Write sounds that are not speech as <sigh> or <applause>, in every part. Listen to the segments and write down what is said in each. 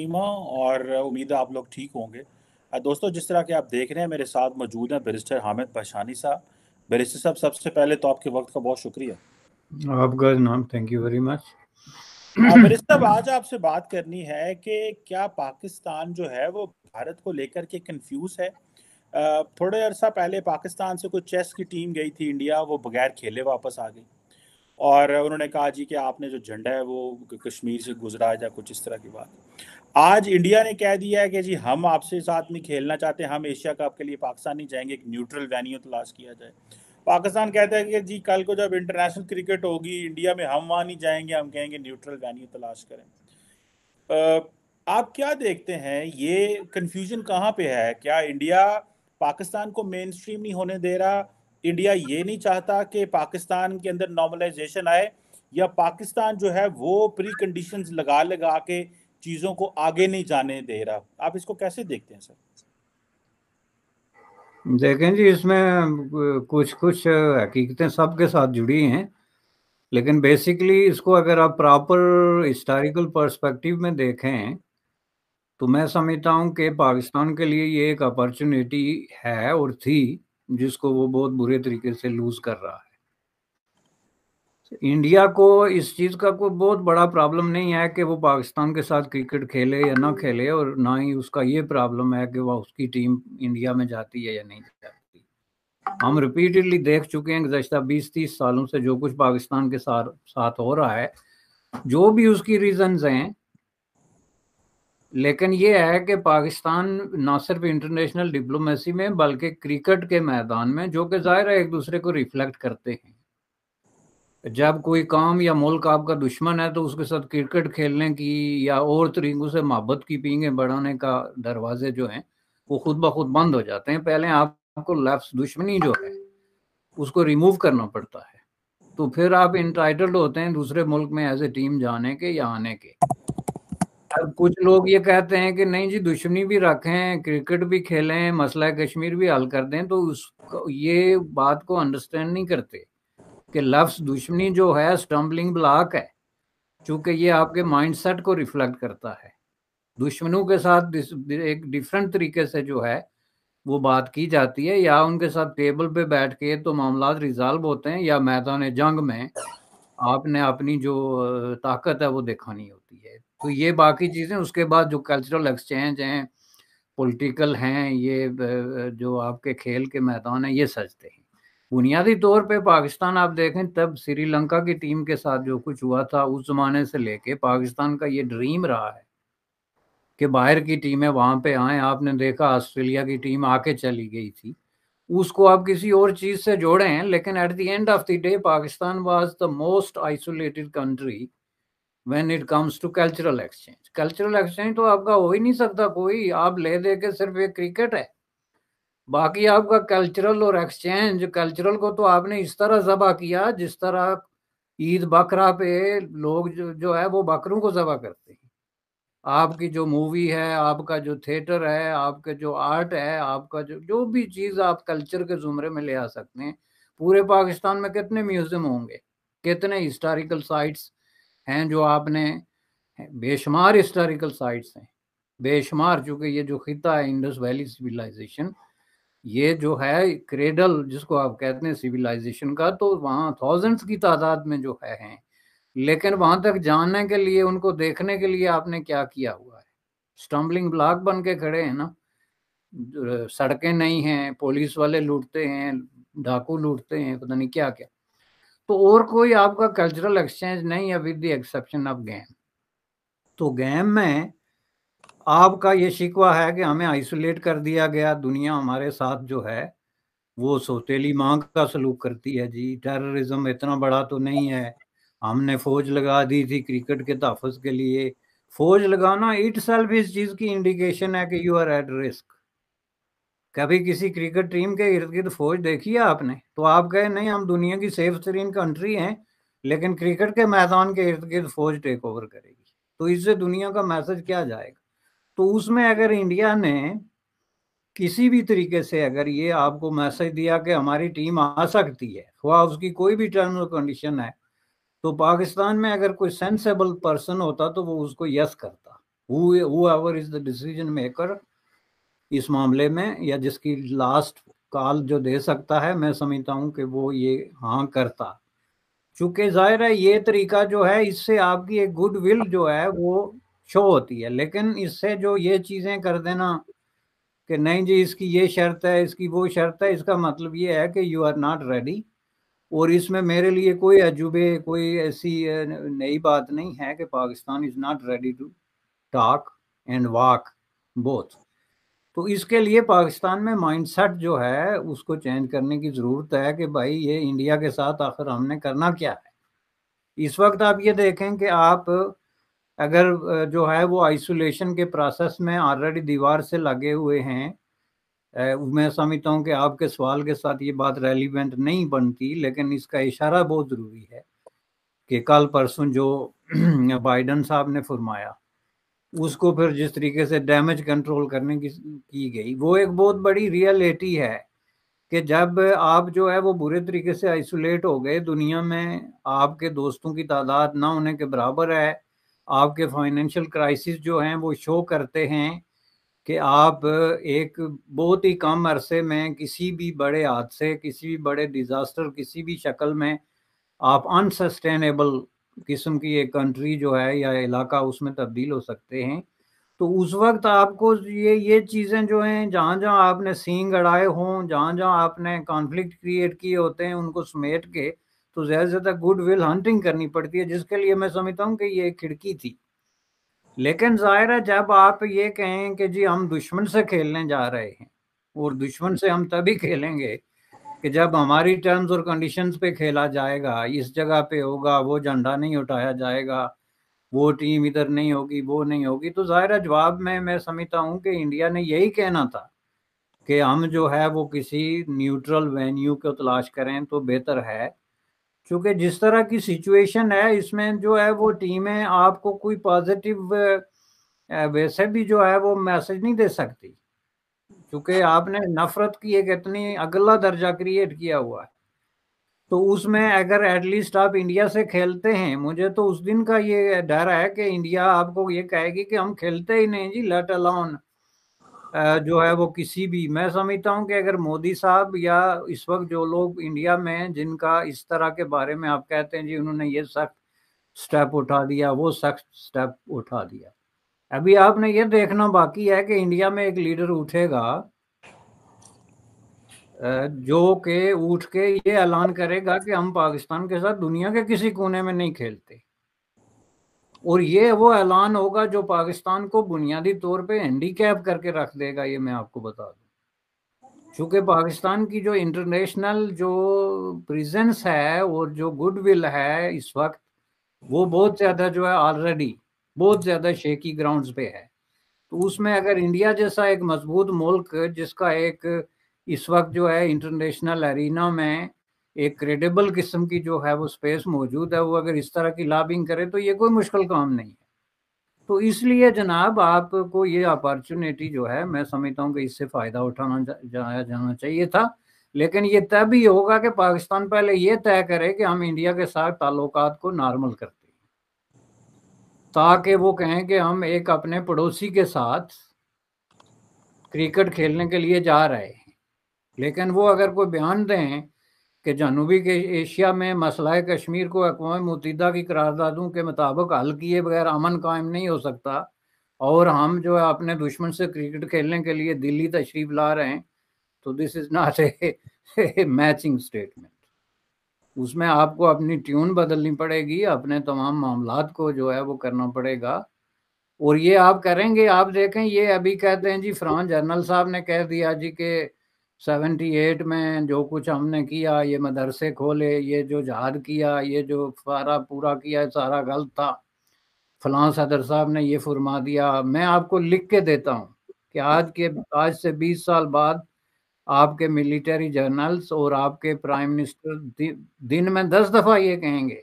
सीमा और उम्मीद है आप लोग ठीक होंगे दोस्तों जिस तरह के आप देख रहे हैं मेरे साथ मौजूद हैं बैरिस्टर हामिद पशानी साहब बैरिस्टर साहब सबसे पहले तो आपके वक्त का बहुत शुक्रिया आपका नाम thank you very much barrister साहब आज आपसे बात करनी है कि क्या पाकिस्तान जो है वो भारत को लेकर के कंफ्यूज है थोड़े अरसा पहले पाकिस्तान से कुछ चेस की टीम गई थी इंडिया वो बगैर खेले वापस आ गई और उन्होंने कहा जी कि आपने जो झंडा है वो कश्मीर से गुजरा या कुछ इस तरह की बात आज इंडिया ने कह दिया है कि जी हम आपसे साथ नहीं खेलना चाहते हम एशिया कप के लिए पाकिस्तान नहीं जाएंगे एक न्यूट्रल वेन्यू तलाश किया जाए पाकिस्तान कहता है कि जी कल को जब इंटरनेशनल क्रिकेट होगी इंडिया में हम वहाँ नहीं जाएंगे हम कहेंगे न्यूट्रल वेन्यू तलाश करें आप क्या देखते हैं ये कन्फ्यूजन कहाँ पे है क्या इंडिया पाकिस्तान को मेन स्ट्रीम नहीं होने दे रहा इंडिया ये नहीं चाहता कि पाकिस्तान के अंदर नॉर्मलाइजेशन आए या पाकिस्तान जो है वो प्री कंडीशन लगा लगा के चीज़ों को आगे नहीं जाने दे रहा आप इसको कैसे देखते हैं सर देखें जी इसमें कुछ कुछ हकीकतें सबके साथ जुड़ी हैं लेकिन बेसिकली इसको अगर आप प्रॉपर हिस्टोरिकल पर्सपेक्टिव में देखें तो मैं समझता हूँ कि पाकिस्तान के लिए ये एक अपॉर्चुनिटी है और थी जिसको वो बहुत बुरे तरीके से लूज़ कर रहा है इंडिया को इस चीज का कोई बहुत बड़ा प्रॉब्लम नहीं है कि वो पाकिस्तान के साथ क्रिकेट खेले या ना खेले और ना ही उसका ये प्रॉब्लम है कि वह उसकी टीम इंडिया में जाती है या नहीं जाती हम रिपीटेडली देख चुके हैं गुजशत बीस तीस सालों से जो कुछ पाकिस्तान के साथ साथ हो रहा है जो भी उसकी रीजंस हैं लेकिन ये है कि पाकिस्तान ना सिर्फ इंटरनेशनल डिप्लोमेसी में बल्कि क्रिकेट के मैदान में जो कि ज़ाहिर है एक दूसरे को रिफ्लेक्ट करते हैं जब कोई काम या मुल्क आपका दुश्मन है तो उसके साथ क्रिकेट खेलने की या और तरीकों से मोहब्बत की पींगे बढ़ाने का दरवाजे जो हैं वो खुद ब खुद बंद हो जाते हैं पहले आपको लफ्स दुश्मनी जो है उसको रिमूव करना पड़ता है तो फिर आप इंटाइटल्ड होते हैं दूसरे मुल्क में एज ए टीम जाने के या आने के अब कुछ लोग ये कहते हैं कि नहीं जी दुश्मनी भी रखें क्रिकेट भी खेलें मसला कश्मीर भी हल कर दें तो उस ये बात को अंडरस्टैंड नहीं करते कि लफ्स दुश्मनी जो है स्टम्बलिंग ब्लॉक है चूंकि ये आपके माइंड सेट को रिफ्लेक्ट करता है दुश्मनों के साथ एक डिफरेंट तरीके से जो है वो बात की जाती है या उनके साथ टेबल पे बैठ के तो मामला रिजॉल्व होते हैं या मैदान जंग में आपने अपनी जो ताकत है वो दिखानी होती है तो ये बाकी चीज़ें उसके बाद जो कल्चरल एक्सचेंज हैं पॉलिटिकल हैं ये जो आपके खेल के मैदान हैं ये सजते हैं बुनियादी तौर पे पाकिस्तान आप देखें तब श्रीलंका की टीम के साथ जो कुछ हुआ था उस जमाने से लेके पाकिस्तान का ये ड्रीम रहा है कि बाहर की टीमें वहां पे आए आपने देखा ऑस्ट्रेलिया की टीम आके चली गई थी उसको आप किसी और चीज़ से जोड़े हैं लेकिन at the end of the day Pakistan was the most isolated country when it comes to cultural exchange cultural exchange तो आपका हो ही नहीं सकता कोई आप ले दे के सिर्फ एक क्रिकेट है बाकी आपका कल्चरल और एक्सचेंज कल्चरल को तो आपने इस तरह जबा किया जिस तरह ईद बकरा पे लोग जो, जो है वो बकरों को जबा करते हैं आपकी जो मूवी है आपका जो थिएटर है आपका जो आर्ट है आपका जो जो भी चीज़ आप कल्चर के जुमरे में ले आ सकते हैं पूरे पाकिस्तान में कितने म्यूजियम होंगे कितने हिस्टोरिकल साइट्स हैं जो आपने बेशुमार हिस्टोरिकल साइट्स हैं बेशुमार चूँकि ये जो खिता है इंडस वैली सिविलाइजेशन ये जो है क्रेडल जिसको आप कहते हैं सिविलाइजेशन का तो वहाँ थाउजेंड्स की तादाद में जो है हैं लेकिन वहां तक जाने के लिए उनको देखने के लिए आपने क्या किया हुआ है स्टम्बलिंग ब्लॉक बन के खड़े हैं ना सड़कें नहीं हैं पुलिस वाले लूटते हैं डाकू लूटते हैं पता नहीं क्या क्या तो और कोई आपका कल्चरल एक्सचेंज नहीं है with the exception of game तो गैम में आपका ये शिकवा है कि हमें आइसोलेट कर दिया गया दुनिया हमारे साथ जो है वो सोतेली मांग का सलूक करती है जी टेररिज्म इतना बड़ा तो नहीं है हमने फौज लगा दी थी क्रिकेट के तहफ़ के लिए फौज लगाना इट सेल्फ इस चीज़ की इंडिकेशन है कि यू आर एट रिस्क कभी किसी क्रिकेट टीम के इर्द गिर्द फौज देखी है आपने तो आप कहे नहीं हम दुनिया की सेफ तरीन कंट्री हैं लेकिन क्रिकेट के मैदान के इर्द गिर्द फौज टेक ओवर करेगी तो इससे दुनिया का मैसेज क्या जाएगा तो उसमें अगर इंडिया ने किसी भी तरीके से अगर ये आपको मैसेज दिया कि हमारी टीम आ सकती है वह उसकी कोई भी टर्म और कंडीशन है तो पाकिस्तान में अगर कोई सेंसेबल पर्सन होता तो वो उसको यस करता ever is the decision maker इस मामले में या जिसकी लास्ट कॉल जो दे सकता है मैं समझता हूँ कि वो ये हाँ करता चूंकि जाहिर है ये तरीका जो है इससे आपकी एक गुडविल जो है वो शो होती है लेकिन इससे जो ये चीज़ें कर देना कि नहीं जी इसकी ये शर्त है इसकी वो शर्त है इसका मतलब ये है कि यू आर नॉट रेडी और इसमें मेरे लिए कोई अजूबे कोई ऐसी नई बात नहीं है कि Pakistan is not ready to talk and walk both तो इसके लिए पाकिस्तान में माइंडसेट जो है उसको चेंज करने की ज़रूरत है कि भाई ये इंडिया के साथ आखिर हमने करना क्या है इस वक्त आप ये देखें कि आप अगर जो है वो आइसोलेशन के प्रोसेस में ऑलरेडी दीवार से लगे हुए हैं मैं समझता हूँ कि आपके सवाल के साथ ये बात रेलिवेंट नहीं बनती लेकिन इसका इशारा बहुत ज़रूरी है कि कल परसों जो बाइडन <clears throat> साहब ने फरमाया उसको फिर जिस तरीके से डैमेज कंट्रोल करने की की गई वो एक बहुत बड़ी रियलिटी है कि जब आप जो है वो बुरे तरीके से आइसोलेट हो गए दुनिया में आपके दोस्तों की तादाद ना होने के बराबर है आपके फाइनेंशियल क्राइसिस जो हैं वो शो करते हैं कि आप एक बहुत ही कम अरसे में किसी भी बड़े हादसे किसी भी बड़े डिज़ास्टर किसी भी शक्ल में आप अनसस्टेनेबल किस्म की एक कंट्री जो है या इलाका उसमें तब्दील हो सकते हैं तो उस वक्त आपको ये ये चीज़ें जो हैं जहाँ जहाँ आपने सींग अड़ाए हों जहाँ जहाँ आपने कॉन्फ्लिक्ट क्रिएट किए होते हैं उनको समेट के तो ज़्यादा से ज़्यादा गुड विल हंटिंग करनी पड़ती है जिसके लिए मैं समझता हूँ कि ये खिड़की थी लेकिन ज़ाहिर है जब आप ये कहें कि जी हम दुश्मन से खेलने जा रहे हैं और दुश्मन से हम तभी खेलेंगे कि जब हमारी टर्म्स और कंडीशंस पे खेला जाएगा इस जगह पे होगा वो झंडा नहीं उठाया जाएगा वो टीम इधर नहीं होगी वो नहीं होगी तो ज़ाहिर जवाब में मैं समझता हूँ कि इंडिया ने यही कहना था कि हम जो है वो किसी न्यूट्रल वेन्यू को तलाश करें तो बेहतर है क्योंकि जिस तरह की सिचुएशन है इसमें जो है वो टीमें आपको कोई पॉजिटिव वैसे भी जो है वो मैसेज नहीं दे सकती क्योंकि हाँ। आपने नफरत की एक इतनी अगला दर्जा क्रिएट किया हुआ है तो उसमें अगर एटलीस्ट आप इंडिया से खेलते हैं मुझे तो उस दिन का ये डर है कि इंडिया आपको ये कहेगी कि हम खेलते ही नहीं जी लेट अलाउन जो है वो किसी भी मैं समझता हूं कि अगर मोदी साहब या इस वक्त जो लोग इंडिया में जिनका इस तरह के बारे में आप कहते हैं जी उन्होंने ये सख्त स्टेप उठा दिया वो सख्त स्टेप उठा दिया अभी आपने ये देखना बाकी है कि इंडिया में एक लीडर उठेगा जो के उठ के ये ऐलान करेगा कि हम पाकिस्तान के साथ दुनिया के किसी कोने में नहीं खेलते और ये वो ऐलान होगा जो पाकिस्तान को बुनियादी तौर पे हैंडीकैप करके रख देगा ये मैं आपको बता दूं चूँकि पाकिस्तान की जो इंटरनेशनल जो प्रेजेंस है और जो गुडविल है इस वक्त वो बहुत ज़्यादा जो है ऑलरेडी बहुत ज़्यादा शेकी ग्राउंड्स पे है तो उसमें अगर इंडिया जैसा एक मजबूत मुल्क जिसका एक इस वक्त जो है इंटरनेशनल एरिना में एक क्रेडिबल किस्म की जो है वो स्पेस मौजूद है वो अगर इस तरह की लाबिंग करे तो ये कोई मुश्किल काम नहीं है तो इसलिए जनाब आपको ये अपॉर्चुनिटी जो है मैं समझता हूँ कि इससे फ़ायदा उठाना जाया जाना चाहिए था लेकिन ये तय भी होगा कि पाकिस्तान पहले ये तय करे कि हम इंडिया के साथ ताल्लुक को नॉर्मल करते हैं ताकि वो कहें कि हम एक अपने पड़ोसी के साथ क्रिकेट खेलने के लिए जा रहे हैं लेकिन वो अगर कोई बयान दें कि जनूबी एशिया में मसला कश्मीर को अकवा मतदा की करारदादों के मुताबिक हल किए बगैर अमन कायम नहीं हो सकता और हम जो है अपने दुश्मन से क्रिकेट खेलने के लिए दिल्ली तशरीफ ला रहे हैं तो this is not a matching statement उसमें आपको अपनी ट्यून बदलनी पड़ेगी अपने तमाम मामला को जो है वो करना पड़ेगा और ये आप करेंगे आप देखें ये अभी कहते हैं जी फ्रांस जनरल साहब ने कह दिया जी के 78 में जो कुछ हमने किया ये मदरसे खोले ये जो जहाद किया ये जो सारा पूरा किया सारा गलत था फलां सदर साहब ने ये फरमा दिया मैं आपको लिख के देता हूँ कि आज के आज से 20 साल बाद आपके मिलिट्री जर्नल्स और आपके प्राइम मिनिस्टर दि, दिन में दस दफ़ा ये कहेंगे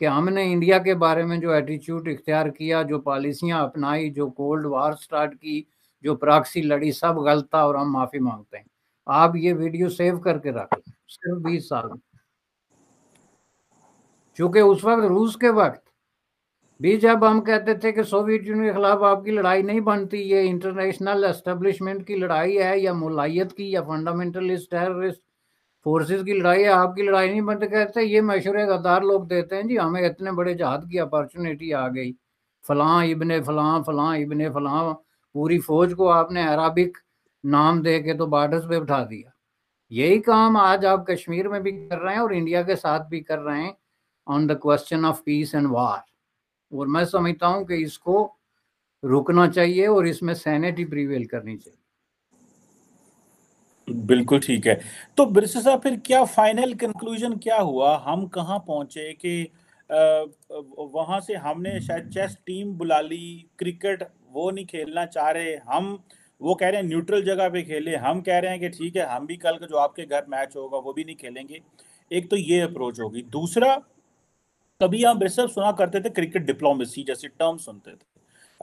कि हमने इंडिया के बारे में जो एटीट्यूड इख्तियार किया जो पॉलिसियाँ अपनाई जो कोल्ड वार स्टार्ट की जो प्राक्सी लड़ी सब गलत था और हम माफ़ी मांगते हैं आप ये वीडियो सेव करके रख सिर्फ बीस साल चूंकि उस वक्त रूस के वक्त भी जब हम कहते थे कि सोवियत यूनियन के खिलाफ आपकी लड़ाई नहीं बनती ये इंटरनेशनल एस्टेब्लिशमेंट की लड़ाई है या मुलायत की या फंडामेंटलिस्ट टेररिस्ट फोर्सेस की लड़ाई है आपकी लड़ाई नहीं बनती कहते ये मशूरे गद्दार लोग देते हैं जी हमें इतने बड़े जहाद की अपॉर्चुनिटी आ गई फलां इबन फलां फलां इबन फलां पूरी फौज को आपने अरबिक नाम दे के तो बॉर्डर्स पे उठा दिया यही काम आज आप कश्मीर में भी कर रहे हैं और इंडिया के साथ भी कर रहे हैं on the question of peace and war और मैं समझता हूं कि इसको रुकना चाहिए और इसमें सैनिटी प्रिवेल करनी चाहिए बिल्कुल ठीक है तो बिरसा साहब फिर क्या फाइनल कंक्लूजन क्या हुआ हम कहाँ पहुंचे कि वहां से हमने शायद चेस टीम बुला ली क्रिकेट वो नहीं खेलना चाह रहे हम वो कह रहे हैं न्यूट्रल जगह पे खेले हम कह रहे हैं कि ठीक है हम भी कल का जो आपके घर मैच होगा वो भी नहीं खेलेंगे एक तो ये अप्रोच होगी दूसरा कभी हम सिर्फ सुना करते थे क्रिकेट डिप्लोमेसी जैसे टर्म सुनते थे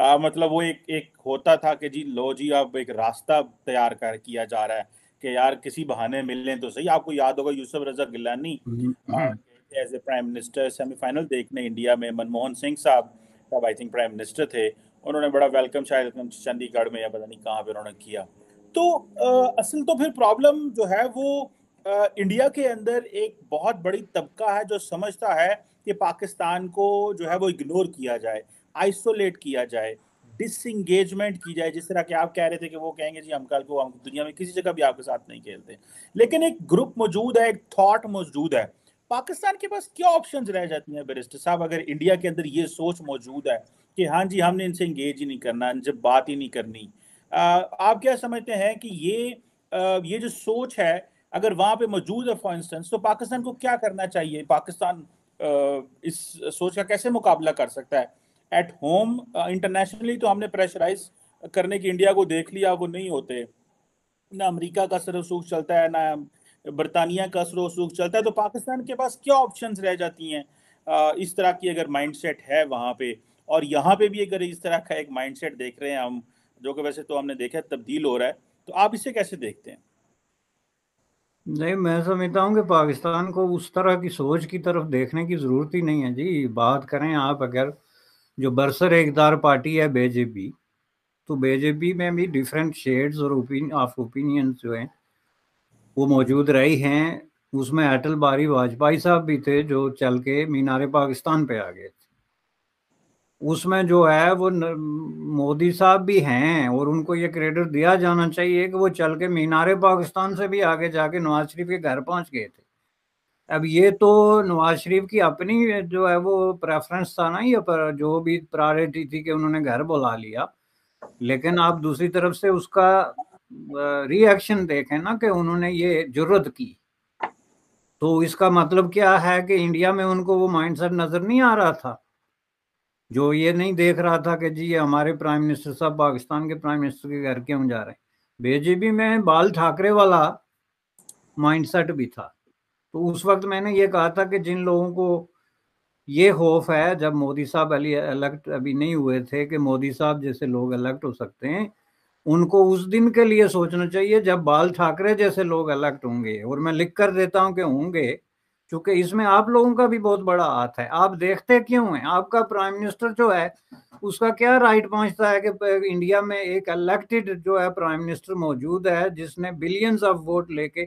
आ, मतलब वो एक एक होता था कि जी लो जी अब एक रास्ता तैयार कर किया जा रहा है कि यार किसी बहाने मिलने तो सही आपको याद होगा Yusuf Raza Gilani as a prime minister semifinal देखने इंडिया में मनमोहन सिंह साहब तब आई थिंक प्राइम मिनिस्टर थे उन्होंने बड़ा वेलकम शायद चंडीगढ़ में या पता नहीं कहाँ पर उन्होंने किया तो आ, असल तो फिर प्रॉब्लम जो है वो आ, इंडिया के अंदर एक बहुत बड़ी तबका है जो समझता है कि पाकिस्तान को जो है वो इग्नोर किया जाए आइसोलेट किया जाए डिसंगेजमेंट की जाए जिस तरह के आप कह रहे थे कि वो कहेंगे जी हम कल को हम दुनिया में किसी जगह भी आपके साथ नहीं खेलते लेकिन एक ग्रुप मौजूद है एक थॉट मौजूद है पाकिस्तान के पास क्या ऑप्शंस रह जाती हैं बेरिस्टर साहब अगर इंडिया के अंदर ये सोच मौजूद है कि हाँ जी हमने इनसे इंगेज ही नहीं करना इनसे बात ही नहीं करनी आप क्या समझते हैं कि ये ये जो सोच है अगर वहाँ पे मौजूद है फॉर इंस्टेंस तो पाकिस्तान को क्या करना चाहिए पाकिस्तान इस सोच का कैसे मुकाबला कर सकता है एट होम इंटरनेशनली तो हमने प्रेशराइज करने की इंडिया को देख लिया वो नहीं होते ना अमेरिका का असर रसूख चलता है ना बरतानिया का असर रसूख चलता है तो पाकिस्तान के पास क्या ऑप्शंस रह जाती हैं इस तरह की अगर माइंडसेट है वहाँ पे और यहाँ पे भी अगर इस तरह का एक माइंडसेट देख रहे हैं हम जो कि वैसे तो हमने देखा तब्दील हो रहा है तो आप इसे कैसे देखते हैं नहीं मैं समझता हूँ कि पाकिस्तान को उस तरह की सोच की तरफ देखने की ज़रूरत ही नहीं है जी बात करें आप अगर जो बरसर एकदार पार्टी है बीजेपी तो बीजेपी में भी डिफरेंट शेड्स और ऑफ ओपिनियन जो हैं वो मौजूद रही हैं उसमें अटल बारी वाजपेयी साहब भी थे जो चल के मीनार पाकिस्तान पे आ गए उसमें जो है वो मोदी साहब भी हैं और उनको ये क्रेडिट दिया जाना चाहिए कि वो चल के मीनारे पाकिस्तान से भी आगे जाके नवाज शरीफ के घर पहुंच गए थे अब ये तो नवाज शरीफ की अपनी जो है वो प्रेफरेंस था ना ये पर जो भी प्रायोरिटी थी कि उन्होंने घर बुला लिया लेकिन आप दूसरी तरफ से उसका रिएक्शन देखें ना कि उन्होंने ये जरूरत की तो इसका मतलब क्या है कि इंडिया में उनको वो माइंडसेट नजर नहीं आ रहा था जो ये नहीं देख रहा था कि जी ये हमारे प्राइम मिनिस्टर साहब पाकिस्तान के प्राइम मिनिस्टर के घर क्यों जा रहे हैं बीजेपी में बाल ठाकरे वाला माइंडसेट भी था तो उस वक्त मैंने ये कहा था कि जिन लोगों को ये होफ है जब मोदी साहब अली इलेक्ट अभी नहीं हुए थे कि मोदी साहब जैसे लोग इलेक्ट हो सकते हैं उनको उस दिन के लिए सोचना चाहिए जब बाल ठाकरे जैसे लोग इलेक्ट होंगे और मैं लिख कर देता हूँ कि होंगे क्योंकि इसमें आप लोगों का भी बहुत बड़ा हाथ है आप देखते क्यों हैं आपका प्राइम मिनिस्टर जो है उसका क्या राइट पहुंचता है कि इंडिया में एक इलेक्टेड जो है प्राइम मिनिस्टर मौजूद है जिसने बिलियंस ऑफ वोट लेके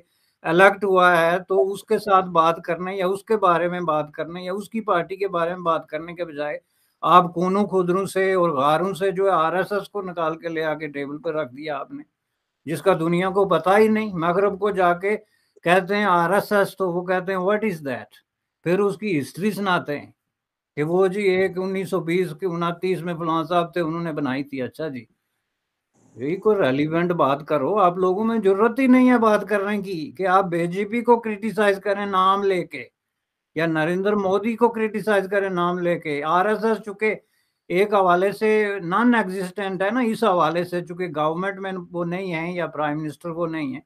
इलेक्ट हुआ है तो उसके साथ बात करने या उसके बारे में बात करने या उसकी पार्टी के बारे में बात करने के बजाय आप कोनों खुदरों से और गारों से जो है आर को निकाल के ले आके टेबल पर रख दिया आपने जिसका दुनिया को पता ही नहीं मगरब को जाके कहते हैं आर एस एस तो वो कहते हैं व्हाट इज दैट फिर उसकी हिस्ट्री सुनाते हैं कि वो जी एक 1920 के उनतीस में फलां साहब थे उन्होंने बनाई थी अच्छा जी यही कोई रेलिवेंट बात करो आप लोगों में जरूरत ही नहीं है बात करने की कि आप बीजेपी को क्रिटिसाइज करें नाम लेके या नरेंद्र मोदी को क्रिटिसाइज करें नाम लेके आरएसएस चुके एक हवाले से नॉन एग्जिस्टेंट है ना इस हवाले से चूंकि गवर्नमेंट में वो नहीं है या प्राइम मिनिस्टर वो नहीं है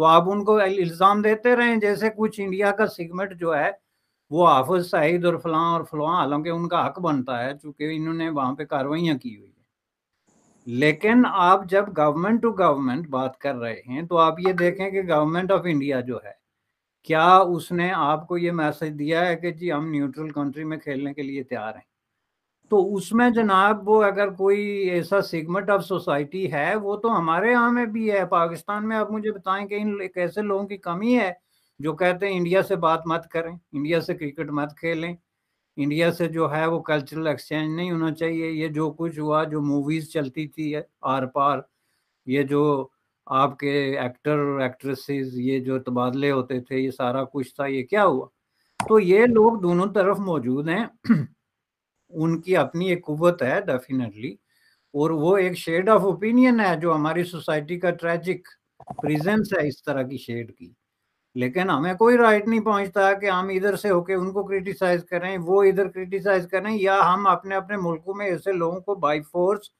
तो आप उनको इल्ज़ाम देते रहें जैसे कुछ इंडिया का सिगमेंट जो है वो हाफज साहिद और फलां और फलां हालांकि उनका हक बनता है चूंकि इन्होंने वहाँ पे कार्रवाइयाँ की हुई है लेकिन आप जब गवर्नमेंट टू गवर्नमेंट बात कर रहे हैं तो आप ये देखें कि गवर्नमेंट ऑफ इंडिया जो है क्या उसने आपको ये मैसेज दिया है कि जी हम न्यूट्रल कंट्री में खेलने के लिए तैयार हैं तो उसमें जनाब वो अगर कोई ऐसा सेगमेंट ऑफ सोसाइटी है वो तो हमारे यहाँ में भी है पाकिस्तान में आप मुझे बताएं कि इन कैसे लोगों की कमी है जो कहते हैं इंडिया से बात मत करें इंडिया से क्रिकेट मत खेलें इंडिया से जो है वो कल्चरल एक्सचेंज नहीं होना चाहिए ये जो कुछ हुआ जो मूवीज चलती थी आर पार ये जो आपके एक्टर एक्ट्रेसेस ये जो तबादले होते थे ये सारा कुछ था ये क्या हुआ तो ये लोग दोनों तरफ मौजूद हैं उनकी अपनी एक कुत है डेफिनेटली और वो एक शेड ऑफ ओपिनियन है जो हमारी सोसाइटी का ट्रेजिक प्रेजेंस है इस तरह की शेड की लेकिन हमें कोई राइट नहीं पहुंचता कि हम इधर से होके उनको क्रिटिसाइज करें वो इधर क्रिटिसाइज करें या हम अपने अपने मुल्कों में ऐसे लोगों को बाई फोर्स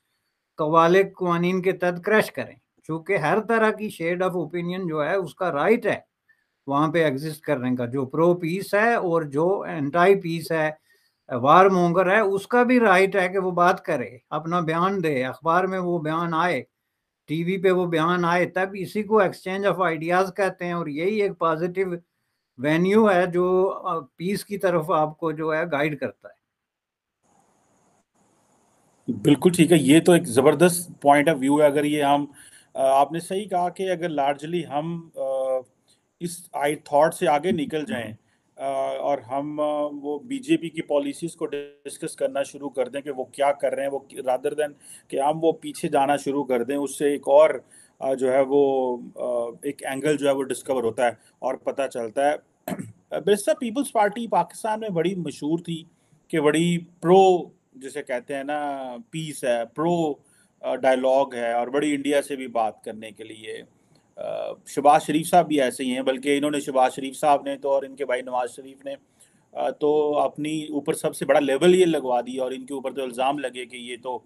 कवाले कवानीन के तहत क्रैश करें चूंकि हर तरह की शेड ऑफ ओपिनियन जो है उसका राइट है वहां पे एग्जिस्ट करने का जो प्रो पीस है और जो एंटाई पीस है वार मोंगर है उसका भी राइट है कि वो बात करे अपना बयान दे अखबार में वो बयान आए टीवी पे वो बयान आए तब इसी को एक्सचेंज ऑफ आइडियाज कहते हैं और यही एक पॉजिटिव वेन्यू है जो पीस की तरफ आपको जो है गाइड करता है बिल्कुल ठीक है ये तो एक ज़बरदस्त पॉइंट ऑफ व्यू है अगर ये हम आपने सही कहा कि अगर लार्जली हम इस आई थॉट से आगे निकल जाएं और हम वो बीजेपी की पॉलिसीज को डिस्कस करना शुरू कर दें कि वो क्या कर रहे हैं वो रादर देन कि हम वो पीछे जाना शुरू कर दें उससे एक और जो है वो एक एंगल जो है वो डिस्कवर होता है और पता चलता है <clears throat> बिरसा पीपल्स पार्टी पाकिस्तान में बड़ी मशहूर थी कि बड़ी प्रो जिसे कहते हैं ना पीस है प्रो डायलॉग है और बड़ी इंडिया से भी बात करने के लिए शबाज शरीफ साहब भी ऐसे ही हैं बल्कि इन्होंने शबाज शरीफ साहब ने तो और इनके भाई नवाज शरीफ ने तो अपनी ऊपर सबसे बड़ा लेवल ये लगवा दिया और इनके ऊपर तो इल्ज़ाम लगे कि ये तो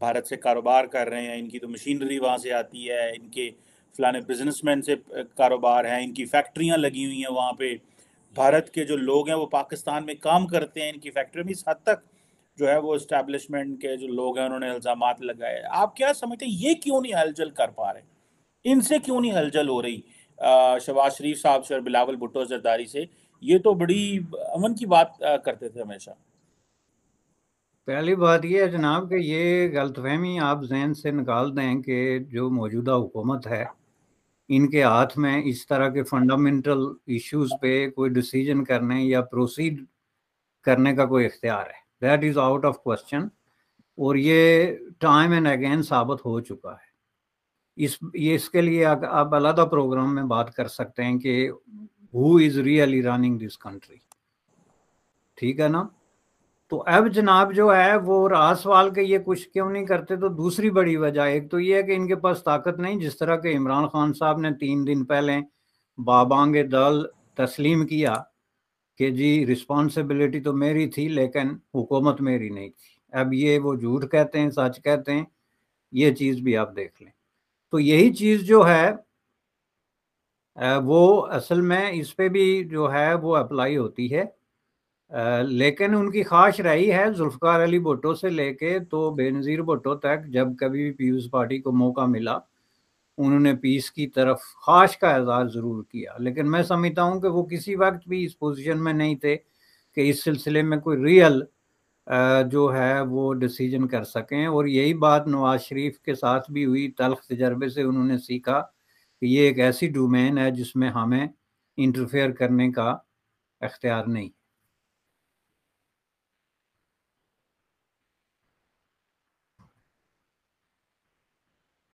भारत से कारोबार कर रहे हैं इनकी तो मशीनरी वहाँ से आती है इनके फलाने बिजनेसमैन से कारोबार हैं इनकी फैक्ट्रियाँ लगी हुई हैं वहाँ पे भारत के जो लोग हैं वो पाकिस्तान में काम करते हैं इनकी फैक्ट्री में इस हद तक जो है वो इस्टेब्लिशमेंट के जो लोग हैं उन्होंने इल्ज़ाम लगाए आप क्या समझते हैं ये क्यों नहीं हलचल कर पा रहे इनसे क्यों नहीं हलचल हो रही शबाज शरीफ साहब से और बिलावल भुट्टो जरदारी से ये तो बड़ी अमन की बात करते थे हमेशा पहली बात ये है जनाब कि ये गलतफहमी आप जहन से निकाल दें कि जो मौजूदा हुकूमत है इनके हाथ में इस तरह के फंडामेंटल इश्यूज पे कोई डिसीजन करने या प्रोसीड करने का कोई इख्तियार है that is out of question और ये टाइम एंड अगेन साबित हो चुका है इस ये इसके लिए आप अलग प्रोग्राम में बात कर सकते हैं कि who is really running this country ठीक है ना तो अब जनाब जो है वो रासवाल के ये कुछ क्यों नहीं करते तो दूसरी बड़ी वजह एक तो ये है कि इनके पास ताकत नहीं जिस तरह के इमरान खान साहब ने तीन दिन पहले बाबांग दल तस्लीम किया कि जी रिस्पॉन्सिबिलिटी तो मेरी थी लेकिन हुकूमत मेरी नहीं थी अब ये वो झूठ कहते हैं सच कहते हैं ये चीज़ भी आप देख लें तो यही चीज जो है वो असल में इस पे भी जो है वो अप्लाई होती है लेकिन उनकी खास रही है जुल्फकार अली भुट्टो से लेके तो बेनज़ीर भुट्टो तक जब कभी भी पीपल्स पार्टी को मौका मिला उन्होंने पीस की तरफ खास का एजाज ज़रूर किया लेकिन मैं समझता हूँ कि वो किसी वक्त भी इस पोजीशन में नहीं थे कि इस सिलसिले में कोई रियल जो है वो डिसीजन कर सकें और यही बात नवाज शरीफ के साथ भी हुई तलख तजर्बे से उन्होंने सीखा कि ये एक ऐसी डोमेन है जिसमें हमें इंटरफेयर करने का अख्तियार नहीं